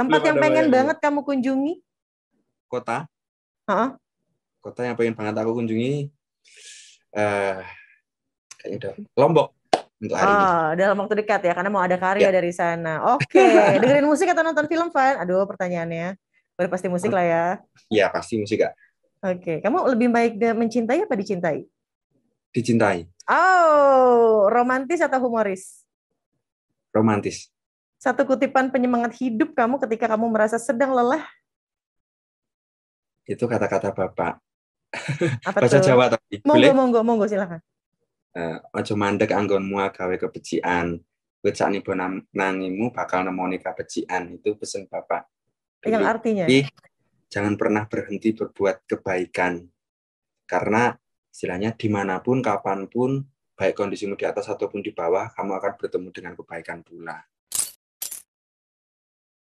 Tempat yang pengen bayangin. banget kamu kunjungi? Kota. Heeh. Kota yang pengen banget aku kunjungi. Eh, uh, udah Lombok oh, dalam waktu dekat ya, karena mau ada karya ya. dari sana. Oke, okay. dengerin musik atau nonton film, Van? Aduh, pertanyaannya. Boleh pasti musik lah ya. Iya, pasti musik, Kak. Oke, okay. kamu lebih baik mencintai apa dicintai? Dicintai. Oh, romantis atau humoris? Romantis. Satu kutipan penyemangat hidup kamu ketika kamu merasa sedang lelah? Itu kata-kata Bapak. Apa Bahasa itu? Jawa tadi. Monggo, Boleh? monggo, monggo, silakan. Uh, eh, ojo mandek anggonmu agawe kebecian. nibo nangimu bakal nemoni pecian Itu pesan Bapak. Yang artinya? Jadi, jangan pernah berhenti berbuat kebaikan. Karena istilahnya dimanapun, kapanpun, baik kondisimu di atas ataupun di bawah, kamu akan bertemu dengan kebaikan pula.